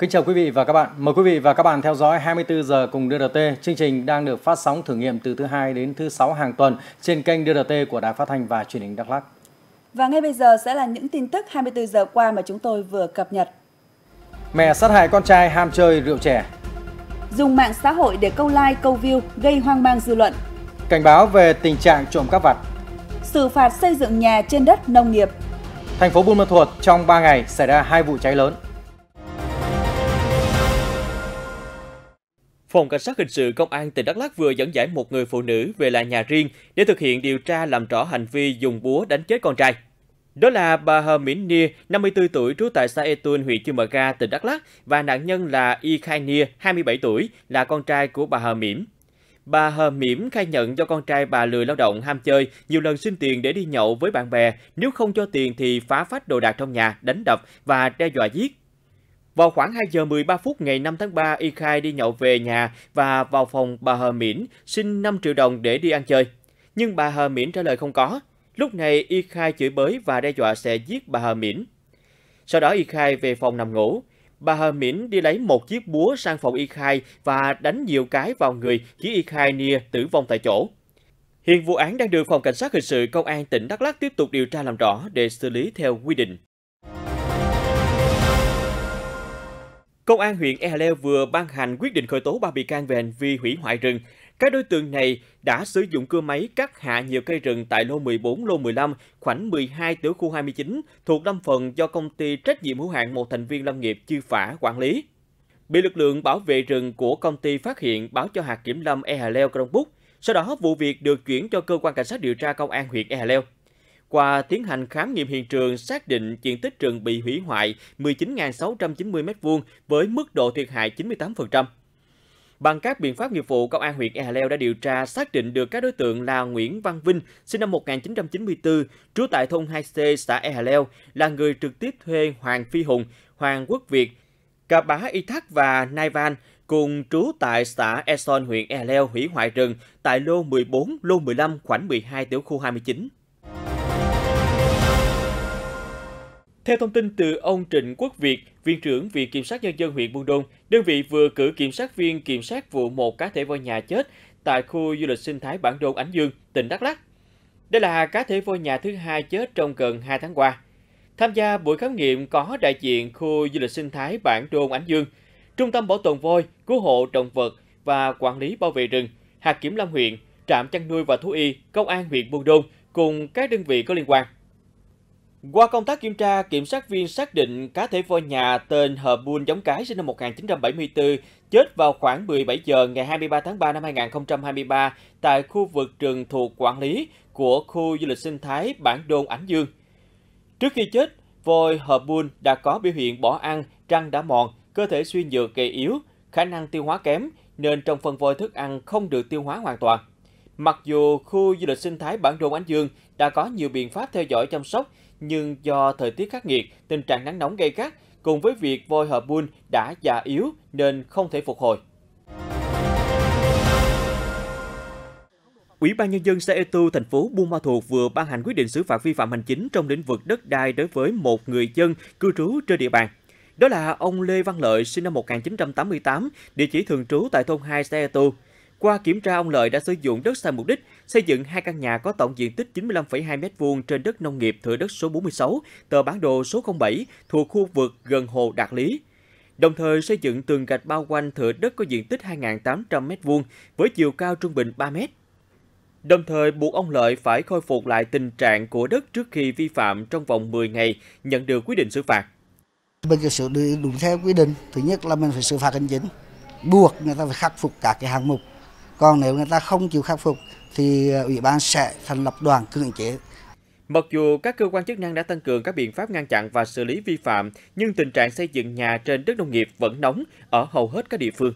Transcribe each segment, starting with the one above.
Kính chào quý vị và các bạn. Mời quý vị và các bạn theo dõi 24 giờ cùng DRT. Chương trình đang được phát sóng thử nghiệm từ thứ hai đến thứ sáu hàng tuần trên kênh DRT của Đài Phát thanh và Truyền hình Đắk Lắk. Và ngay bây giờ sẽ là những tin tức 24 giờ qua mà chúng tôi vừa cập nhật. Mẹ sát hại con trai ham chơi rượu trẻ. Dùng mạng xã hội để câu like, câu view gây hoang mang dư luận. Cảnh báo về tình trạng trộm cắp vặt. Xử phạt xây dựng nhà trên đất nông nghiệp. Thành phố Buôn Ma Thuột trong 3 ngày xảy ra hai vụ cháy lớn. Phòng Cảnh sát Hình sự Công an tỉnh Đắk Lắk vừa dẫn giải một người phụ nữ về lại nhà riêng để thực hiện điều tra làm rõ hành vi dùng búa đánh chết con trai. Đó là bà Hờ Mỹ Nia, 54 tuổi, trú tại xã Etun, huyện Chư Mờ Ga, tỉnh Đắk Lắk và nạn nhân là Y Khai Nia, 27 tuổi, là con trai của bà Hờ Mỉm. Bà Hờ Mỉm khai nhận do con trai bà lười lao động, ham chơi, nhiều lần xin tiền để đi nhậu với bạn bè, nếu không cho tiền thì phá phách đồ đạc trong nhà, đánh đập và đe dọa giết. Vào khoảng 2 giờ 13 phút ngày 5 tháng 3, Y Khai đi nhậu về nhà và vào phòng bà Hờ Miễn xin 5 triệu đồng để đi ăn chơi. Nhưng bà Hờ Miễn trả lời không có. Lúc này Y Khai chửi bới và đe dọa sẽ giết bà Hờ Miễn. Sau đó Y Khai về phòng nằm ngủ. Bà Hờ Miễn đi lấy một chiếc búa sang phòng Y Khai và đánh nhiều cái vào người khiến Y Khai nia tử vong tại chỗ. Hiện vụ án đang được Phòng Cảnh sát Hình sự Công an tỉnh Đắk lắc tiếp tục điều tra làm rõ để xử lý theo quy định. Công an huyện Ea vừa ban hành quyết định khởi tố 3 bị can về hành vi hủy hoại rừng. Các đối tượng này đã sử dụng cưa máy cắt hạ nhiều cây rừng tại lô 14, lô 15, khoảnh 12 tiểu khu 29 thuộc lâm phần do công ty trách nhiệm hữu hạn một thành viên lâm nghiệp Chư Phả quản lý. Bị lực lượng bảo vệ rừng của công ty phát hiện báo cho hạt kiểm lâm Ea Leo Crong Sau đó, vụ việc được chuyển cho cơ quan cảnh sát điều tra công an huyện Ea qua tiến hành khám nghiệm hiện trường xác định diện tích rừng bị hủy hoại 19.690 m2 với mức độ thiệt hại 98%. Bằng các biện pháp nghiệp vụ, Công an huyện Ea Leo đã điều tra xác định được các đối tượng là Nguyễn Văn Vinh, sinh năm 1994, trú tại thôn 2C, xã Ea Leo, là người trực tiếp thuê Hoàng Phi Hùng, Hoàng Quốc Việt, Cà Bá Y Thác và Nai Van, cùng trú tại xã Eson, huyện Ea Leo, hủy hoại rừng tại lô 14, lô 15, khoảnh 12, tiểu khu 29. Theo thông tin từ ông Trịnh Quốc Việt, Viện trưởng Viện Kiểm sát Nhân dân huyện Buôn Đôn, đơn vị vừa cử kiểm sát viên kiểm sát vụ một cá thể voi nhà chết tại khu du lịch sinh thái Bản Đôn Ánh Dương, tỉnh Đắk Lắk. Đây là cá thể voi nhà thứ hai chết trong gần 2 tháng qua. Tham gia buổi khám nghiệm có đại diện khu du lịch sinh thái Bản Đôn Ánh Dương, Trung tâm Bảo tồn voi, cứu hộ động vật và quản lý bảo vệ rừng, hạt kiểm lâm huyện, trạm chăn nuôi và thú y, công an huyện Buôn Đôn cùng các đơn vị có liên quan. Qua công tác kiểm tra, kiểm sát viên xác định cá thể voi nhà tên Hờ Buôn giống cái sinh năm 1974 chết vào khoảng 17 giờ ngày 23 tháng 3 năm 2023 tại khu vực rừng thuộc quản lý của khu du lịch sinh thái Bản Đôn Ảnh Dương. Trước khi chết, voi Hờ Buôn đã có biểu hiện bỏ ăn, răng đã mòn, cơ thể suy nhược gầy yếu, khả năng tiêu hóa kém nên trong phân voi thức ăn không được tiêu hóa hoàn toàn. Mặc dù khu du lịch sinh thái Bản Đôn Ánh Dương đã có nhiều biện pháp theo dõi chăm sóc nhưng do thời tiết khắc nghiệt, tình trạng nắng nóng gây gắt cùng với việc voi hợp bull đã già yếu nên không thể phục hồi. Ủy ban nhân dân xã Etu thành phố Buôn Ma Thuột vừa ban hành quyết định xử phạt vi phạm hành chính trong lĩnh vực đất đai đối với một người dân cư trú trên địa bàn. Đó là ông Lê Văn Lợi, sinh năm 1988, địa chỉ thường trú tại thôn 2 xã Etu. Qua kiểm tra, ông Lợi đã sử dụng đất sai mục đích, xây dựng hai căn nhà có tổng diện tích 95,2 m2 trên đất nông nghiệp thửa đất số 46, tờ bản đồ số 07 thuộc khu vực gần hồ Đạt Lý. Đồng thời xây dựng tường gạch bao quanh thửa đất có diện tích 2.800 m2 với chiều cao trung bình 3 m. Đồng thời buộc ông Lợi phải khôi phục lại tình trạng của đất trước khi vi phạm trong vòng 10 ngày nhận được quyết định xử phạt. Bên giờ sự đúng theo quy định, thứ nhất là mình phải xử phạt hành chính, buộc người ta phải khắc phục các cái hạng mục còn nếu người ta không chịu khắc phục thì ờ, Ủy ban sẽ thành lập đoàn cưỡng chế Mặc dù các cơ quan chức năng đã tăng cường các biện pháp ngăn chặn và xử lý vi phạm, nhưng tình trạng xây dựng nhà trên đất nông nghiệp vẫn nóng ở hầu hết các địa phương.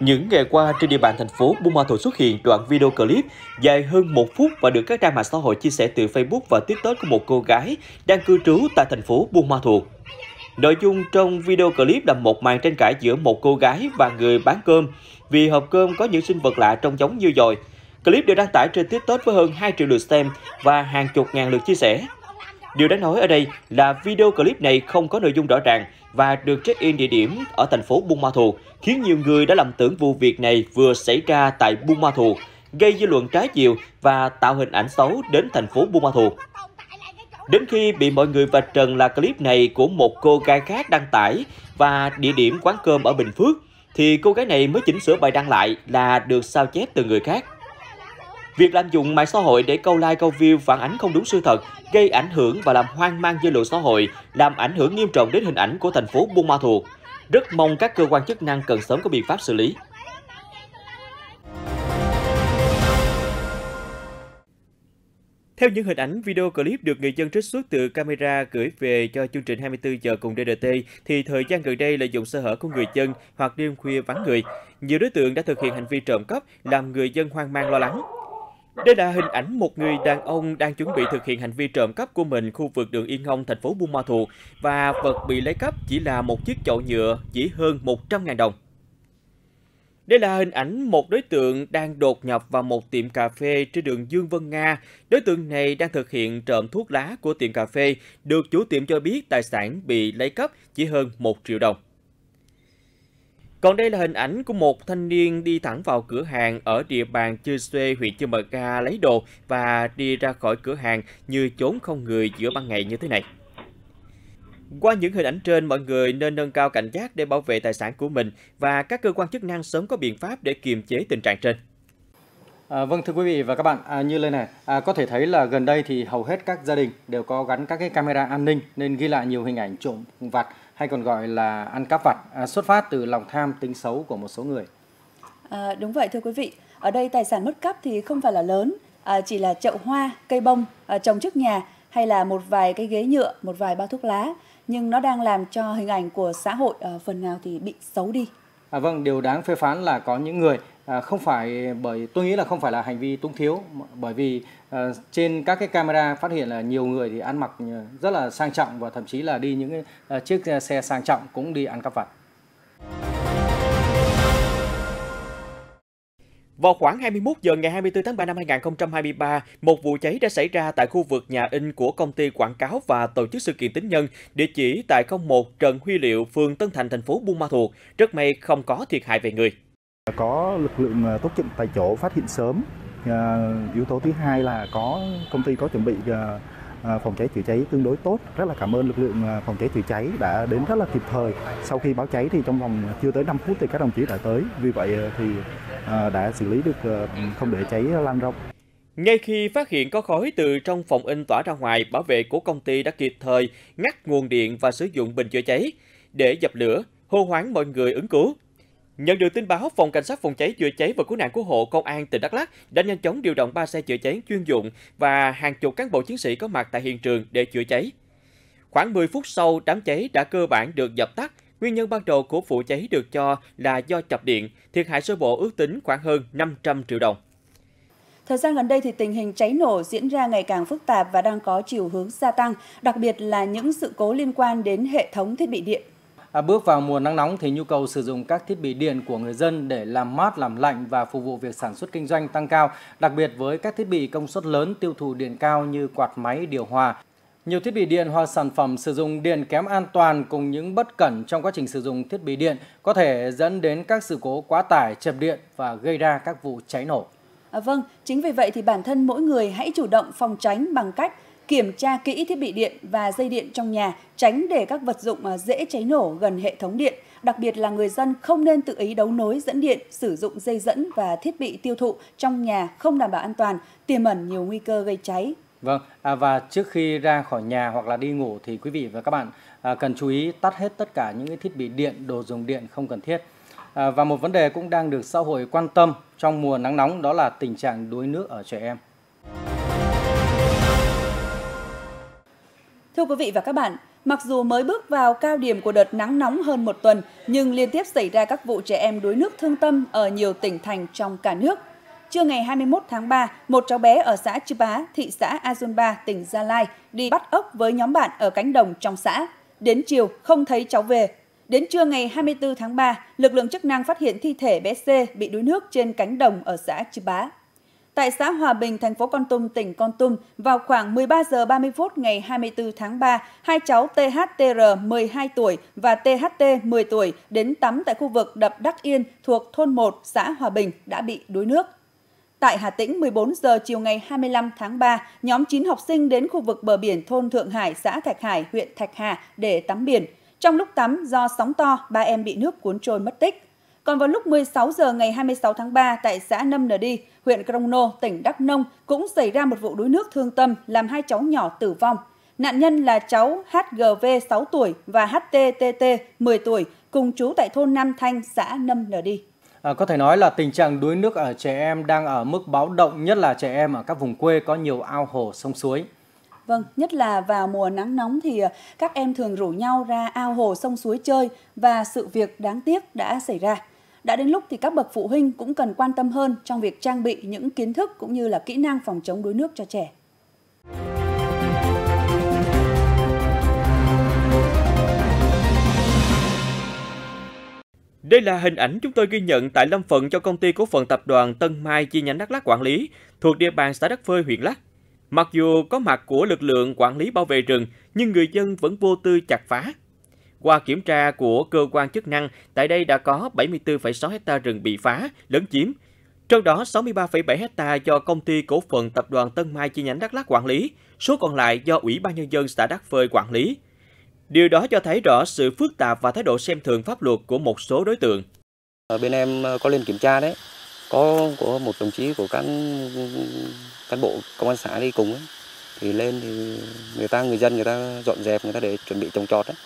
Những ngày qua, trên địa bàn thành phố Buôn Ma Thuột xuất hiện đoạn video clip dài hơn một phút và được các trang mạng xã hội chia sẻ từ Facebook và TikTok của một cô gái đang cư trú tại thành phố Buôn Ma Thuột. Nội dung trong video clip là một màn tranh cãi giữa một cô gái và người bán cơm vì hộp cơm có những sinh vật lạ trông giống như dòi. Clip được đăng tải trên TikTok với hơn 2 triệu lượt xem và hàng chục ngàn lượt chia sẻ. Điều đáng nói ở đây là video clip này không có nội dung rõ ràng và được check-in địa điểm ở thành phố Buôn Ma Thuột, khiến nhiều người đã lầm tưởng vụ việc này vừa xảy ra tại Buôn Ma Thuột, gây dư luận trái chiều và tạo hình ảnh xấu đến thành phố Buôn Ma Thuột. Đến khi bị mọi người vạch trần là clip này của một cô gái khác đăng tải và địa điểm quán cơm ở Bình Phước, thì cô gái này mới chỉnh sửa bài đăng lại là được sao chép từ người khác. Việc lạm dụng mạng xã hội để câu like câu view phản ánh không đúng sự thật, gây ảnh hưởng và làm hoang mang dư luận xã hội, làm ảnh hưởng nghiêm trọng đến hình ảnh của thành phố Buôn Ma Thuột. Rất mong các cơ quan chức năng cần sớm có biện pháp xử lý. Theo những hình ảnh video clip được người dân trích xuất từ camera gửi về cho chương trình 24 giờ cùng DDT, thì thời gian gần đây lợi dụng sơ hở của người dân hoặc đêm khuya vắng người, nhiều đối tượng đã thực hiện hành vi trộm cắp làm người dân hoang mang lo lắng. Đây là hình ảnh một người đàn ông đang chuẩn bị thực hiện hành vi trộm cắp của mình khu vực đường Yên Ngông, thành phố Buôn Ma Thuột và vật bị lấy cắp chỉ là một chiếc chậu nhựa chỉ hơn 100.000 đồng. Đây là hình ảnh một đối tượng đang đột nhập vào một tiệm cà phê trên đường Dương Vân Nga. Đối tượng này đang thực hiện trộm thuốc lá của tiệm cà phê, được chủ tiệm cho biết tài sản bị lấy cắp chỉ hơn 1 triệu đồng. Còn đây là hình ảnh của một thanh niên đi thẳng vào cửa hàng ở địa bàn Chư Xuê, huyện Chư Mờ Ca lấy đồ và đi ra khỏi cửa hàng như trốn không người giữa ban ngày như thế này. Qua những hình ảnh trên, mọi người nên nâng cao cảnh giác để bảo vệ tài sản của mình và các cơ quan chức năng sớm có biện pháp để kiềm chế tình trạng trên. À, vâng thưa quý vị và các bạn, à, như lên này, à, có thể thấy là gần đây thì hầu hết các gia đình đều có gắn các cái camera an ninh nên ghi lại nhiều hình ảnh trộm vặt hay còn gọi là ăn cắp vặt à, xuất phát từ lòng tham tính xấu của một số người. À, đúng vậy thưa quý vị, ở đây tài sản mất cắp thì không phải là lớn, à, chỉ là chậu hoa, cây bông à, trồng trước nhà hay là một vài cái ghế nhựa, một vài bao thuốc lá, nhưng nó đang làm cho hình ảnh của xã hội à, phần nào thì bị xấu đi. À, vâng, điều đáng phê phán là có những người À, không phải bởi tôi nghĩ là không phải là hành vi túng thiếu bởi vì à, trên các cái camera phát hiện là nhiều người thì ăn mặc ờ, rất là sang trọng và thậm chí là đi những à, chiếc xe sang trọng cũng đi ăn cắp vặt. Vào khoảng 21 giờ ngày 24 tháng 3 năm 2023, một vụ cháy đã xảy ra tại khu vực nhà in của công ty quảng cáo và tổ chức sự kiện tính nhân, địa chỉ tại 01 Trần Huy Liệu, phường Tân Thành, thành phố Buôn Ma Thuột. Rất may không có thiệt hại về người. Có lực lượng à, tốt trực tại chỗ phát hiện sớm. À, yếu tố thứ hai là có công ty có chuẩn bị à, à phòng cháy chữa cháy tương đối tốt. Rất là cảm ơn lực lượng à, phòng cháy chữa cháy đã đến rất là kịp thời. Sau khi báo cháy thì trong vòng chưa tới 5 phút thì các đồng chí đã tới. Vì vậy thì à, đã xử lý được không để cháy lan rộng. Ngay khi phát hiện có khói từ trong phòng in tỏa ra ngoài, bảo vệ của công ty đã kịp thời ngắt nguồn điện và sử dụng bình chữa cháy để dập lửa, hô hoáng mọi người ứng cứu. Nhận được tin báo, phòng cảnh sát phòng cháy chữa cháy và cứu nạn cứu hộ công an tỉnh Đắk Lắk đã nhanh chóng điều động 3 xe chữa cháy chuyên dụng và hàng chục cán bộ chiến sĩ có mặt tại hiện trường để chữa cháy. Khoảng 10 phút sau, đám cháy đã cơ bản được dập tắt. Nguyên nhân ban đầu của vụ cháy được cho là do chập điện, thiệt hại sơ bộ ước tính khoảng hơn 500 triệu đồng. Thời gian gần đây thì tình hình cháy nổ diễn ra ngày càng phức tạp và đang có chiều hướng gia tăng, đặc biệt là những sự cố liên quan đến hệ thống thiết bị điện À, bước vào mùa nắng nóng thì nhu cầu sử dụng các thiết bị điện của người dân để làm mát, làm lạnh và phục vụ việc sản xuất kinh doanh tăng cao, đặc biệt với các thiết bị công suất lớn tiêu thụ điện cao như quạt máy, điều hòa. Nhiều thiết bị điện hoặc sản phẩm sử dụng điện kém an toàn cùng những bất cẩn trong quá trình sử dụng thiết bị điện có thể dẫn đến các sự cố quá tải, chập điện và gây ra các vụ cháy nổ. À, vâng, chính vì vậy thì bản thân mỗi người hãy chủ động phòng tránh bằng cách kiểm tra kỹ thiết bị điện và dây điện trong nhà, tránh để các vật dụng à, dễ cháy nổ gần hệ thống điện. Đặc biệt là người dân không nên tự ý đấu nối dẫn điện, sử dụng dây dẫn và thiết bị tiêu thụ trong nhà không đảm bảo an toàn, tiềm ẩn nhiều nguy cơ gây cháy. Vâng, à, và trước khi ra khỏi nhà hoặc là đi ngủ thì quý vị và các bạn à, cần chú ý tắt hết tất cả những cái thiết bị điện, đồ dùng điện không cần thiết. À, và một vấn đề cũng đang được xã hội quan tâm trong mùa nắng nóng đó là tình trạng đuối nước ở trẻ em. Thưa quý vị và các bạn, mặc dù mới bước vào cao điểm của đợt nắng nóng hơn một tuần, nhưng liên tiếp xảy ra các vụ trẻ em đuối nước thương tâm ở nhiều tỉnh thành trong cả nước. Trưa ngày 21 tháng 3, một cháu bé ở xã Chư Bá, thị xã Azunba, tỉnh Gia Lai đi bắt ốc với nhóm bạn ở cánh đồng trong xã. Đến chiều, không thấy cháu về. Đến trưa ngày 24 tháng 3, lực lượng chức năng phát hiện thi thể bé C bị đuối nước trên cánh đồng ở xã Chư Bá tại xã Hòa Bình, thành phố Con Tum, tỉnh Con Tum vào khoảng 13 giờ 30 phút ngày 24 tháng 3, hai cháu THTR 12 tuổi và THT 10 tuổi đến tắm tại khu vực đập Đắc Yên thuộc thôn 1, xã Hòa Bình đã bị đuối nước. Tại Hà Tĩnh, 14 giờ chiều ngày 25 tháng 3, nhóm 9 học sinh đến khu vực bờ biển thôn Thượng Hải, xã Thạch Hải, huyện Thạch Hà để tắm biển. Trong lúc tắm, do sóng to, ba em bị nước cuốn trôi mất tích. Còn vào lúc 16 giờ ngày 26 tháng 3 tại xã Nâm Nờ Đi, huyện Crono, tỉnh Đắk Nông cũng xảy ra một vụ đuối nước thương tâm làm hai cháu nhỏ tử vong. Nạn nhân là cháu HGV 6 tuổi và HTTT 10 tuổi, cùng chú tại thôn Nam Thanh, xã Nâm Nờ Đi. À, có thể nói là tình trạng đuối nước ở trẻ em đang ở mức báo động, nhất là trẻ em ở các vùng quê có nhiều ao hồ, sông suối. Vâng, nhất là vào mùa nắng nóng thì à, các em thường rủ nhau ra ao hồ sông suối chơi và sự việc đáng tiếc đã xảy ra. Đã đến lúc thì các bậc phụ huynh cũng cần quan tâm hơn trong việc trang bị những kiến thức cũng như là kỹ năng phòng chống đuối nước cho trẻ. Đây là hình ảnh chúng tôi ghi nhận tại lâm phần cho công ty cổ phần tập đoàn Tân Mai chi nhánh Đắk Lắk quản lý, thuộc địa bàn xã Đắk Phơi, huyện Lắk. Mặc dù có mặt của lực lượng quản lý bảo vệ rừng, nhưng người dân vẫn vô tư chặt phá, qua kiểm tra của cơ quan chức năng, tại đây đã có 74,6 hecta rừng bị phá, lấn chiếm. Trong đó 63,7 hecta do công ty cổ phần tập đoàn Tân Mai chi nhánh Đắk Lắk quản lý, số còn lại do Ủy ban Nhân dân xã Đắk Phơi quản lý. Điều đó cho thấy rõ sự phức tạp và thái độ xem thường pháp luật của một số đối tượng. Ở bên em ờ, có lên kiểm tra đấy, có của một đồng chí của cán cán bộ công an xã đi cùng ấy. thì lên thì người ta người dân người ta dọn dẹp người ta để chuẩn bị trồng trọt đấy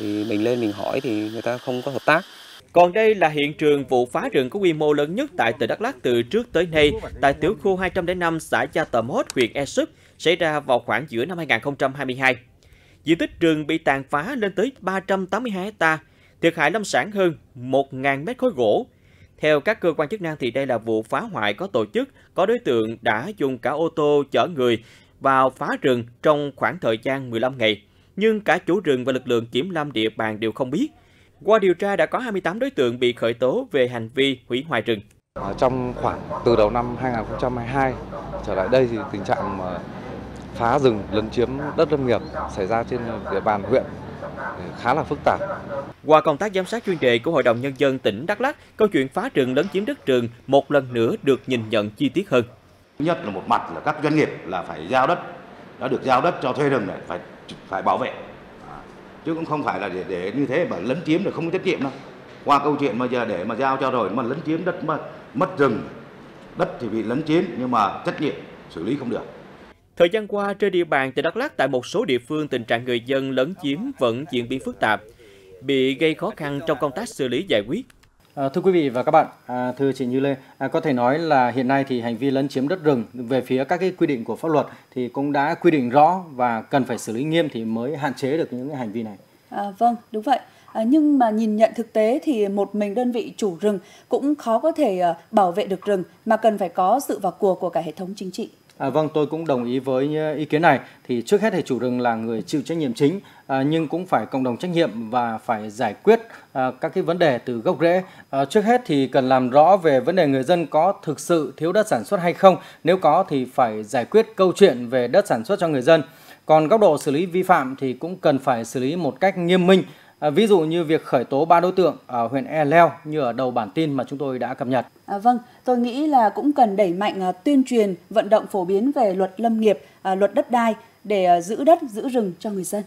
thì mình lên mình hỏi thì người ta không có hợp tác. Còn đây là hiện trường vụ phá rừng có quy mô lớn nhất tại tỉnh Đắk Lắk từ trước tới nay tại tiểu khu 205 xã Gia Tầm Hốt, huyện E Súp xảy ra vào khoảng giữa năm 2022. Diện tích rừng bị tàn phá lên tới 382 ha, thiệt hại lâm sản hơn 1.000 mét khối gỗ. Theo các cơ quan chức năng thì đây là vụ phá hoại có tổ chức, có đối tượng đã dùng cả ô tô chở người vào phá rừng trong khoảng thời gian 15 ngày nhưng cả chủ rừng và lực lượng kiểm lâm địa bàn đều không biết. Qua điều tra đã có 28 đối tượng bị khởi tố về hành vi hủy hoại rừng. Ở trong khoảng từ đầu năm 2022 trở lại đây thì tình trạng phá rừng lấn chiếm đất lâm nghiệp xảy ra trên địa bàn huyện khá là phức tạp. Qua công tác giám sát chuyên đề của Hội đồng Nhân dân tỉnh Đắk Lắk, câu chuyện phá rừng lấn chiếm đất rừng một lần nữa được nhìn nhận chi tiết hơn. Nhất là một mặt là các doanh nghiệp là phải giao đất, đã được giao đất cho thuê rừng này, phải phải bảo vệ à, chứ cũng không phải là để, để như thế mà lấn chiếm là không có trách nhiệm đâu qua câu chuyện mà giờ để mà giao cho rồi mà lấn chiếm đất mà mất rừng đất thì bị lấn chiếm nhưng mà trách nhiệm xử lý không được Thời gian qua, trên địa bàn tỉnh Đắk lắc tại một số địa phương tình trạng người dân lấn chiếm vẫn diễn biến phức tạp, bị gây khó khăn trong công tác xử lý giải quyết. Ờ, thưa quý vị và các bạn, à, thưa chị Như Lê, à, có thể nói là hiện nay thì hành vi lấn chiếm đất rừng về phía các cái quy định của pháp luật thì cũng đã quy định rõ và cần phải xử lý nghiêm thì mới hạn chế được những cái hành vi này. À, vâng, đúng vậy. À, nhưng mà nhìn nhận thực tế thì một mình đơn vị chủ rừng cũng khó có thể à, bảo vệ được rừng mà cần phải có sự vào cuộc của cả hệ thống chính trị. À, vâng, tôi cũng đồng ý với ờ, ý kiến này. Thì trước hết thì chủ rừng là người chịu trách nhiệm chính, à, nhưng cũng phải cộng đồng trách nhiệm và phải giải quyết à, các cái vấn đề từ gốc rễ. À, trước hết thì cần làm rõ về vấn đề người dân có thực sự thiếu đất sản xuất hay không. Nếu có thì phải giải quyết câu chuyện về đất sản xuất cho người dân. Còn góc độ xử lý vi phạm thì cũng cần phải xử lý một cách nghiêm minh, À, ví dụ như việc khởi tố ba đối tượng ở huyện E Leo như ở đầu bản tin mà chúng tôi đã cập nhật. À, vâng, tôi nghĩ là cũng cần đẩy mạnh à, tuyên truyền, vận động phổ biến về luật lâm nghiệp, à, luật đất đai để giữ đất, giữ rừng cho người dân.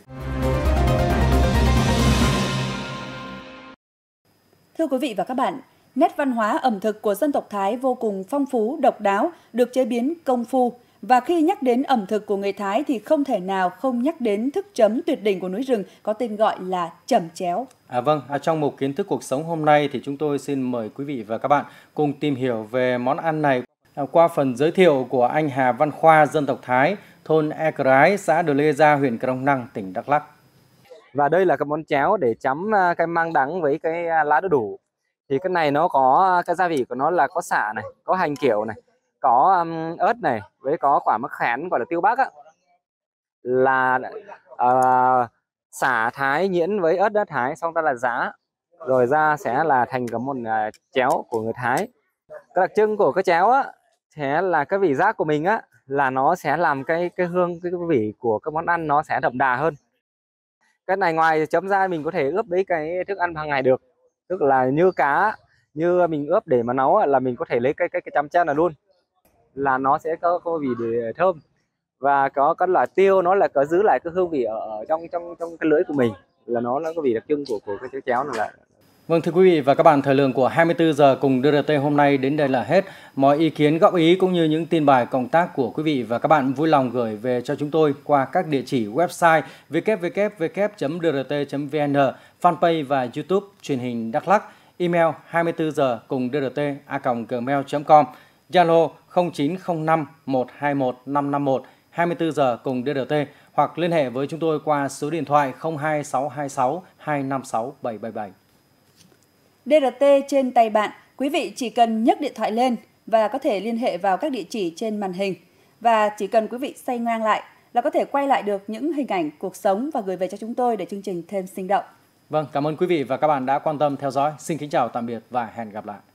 Thưa quý vị và các bạn, nét văn hóa ẩm thực của dân tộc Thái vô cùng phong phú, độc đáo, được chế biến công phu, và khi nhắc đến ẩm thực của người Thái thì không thể nào không nhắc đến thức chấm tuyệt đỉnh của núi rừng có tên gọi là chẩm chéo. À vâng, à, trong mục kiến thức cuộc sống hôm nay thì chúng tôi xin mời quý vị và các bạn cùng tìm hiểu về món ăn này à, qua phần giới thiệu của anh Hà Văn Khoa dân tộc Thái, thôn E Crái, xã Đờ Lê Gia, huyện Crong Năng, tỉnh Đắk Lắk. Và đây là cái món chéo để chấm à, cái mang đắng với cái à, lá đu đủ. Thì cái này nó có cái gia vị của nó là có xả này, có hành kiểu này, có um, ớt này với có quả mắc khén gọi là tiêu bắc á là uh, xả thái nhuyễn với ớt đất thái xong ta là giá rồi ra sẽ là thành cái một uh, chéo của người thái cái đặc trưng của cái chéo á sẽ là cái vị giác của mình á là nó sẽ làm cái cái hương cái vị của các món ăn nó sẽ đậm đà hơn cái này ngoài chấm ra mình có thể ướp lấy cái thức ăn hàng ngày được tức là như cá như mình ướp để mà nấu là mình có thể lấy cái cái cái chấm chen là luôn là nó sẽ có, có vị thơm và có các loại tiêu nó là có giữ lại cái hương vị ở, trong trong trong cái lưỡi của mình là nó nó có vị đặc trưng của của cái cháo cháo này là Vâng thưa quý vị và các bạn, thời lượng của 24 giờ cùng DRT hôm nay đến đây là hết. Mọi ý kiến, góp ý cũng như những tin bài cộng tác của quý vị và các bạn vui lòng gửi về cho chúng tôi qua các địa chỉ website www.drt.vn, fanpage và YouTube truyền hình Đắk Lắk, email 24 giờ cùng DRT a gmail.com. Zalo 0905 121 551 24 giờ cùng DRT hoặc liên hệ với chúng tôi qua số điện thoại 02626 256 777. DRT trên tay bạn, quý vị chỉ cần nhấc điện thoại lên và có thể liên hệ vào các địa chỉ trên màn hình. Và chỉ cần quý vị xoay ngang lại là có thể quay lại được những hình ảnh cuộc sống và gửi về cho chúng tôi để chương trình thêm sinh động. Vâng, cảm ơn quý vị và các bạn đã quan tâm theo dõi. Xin kính chào tạm biệt và hẹn gặp lại.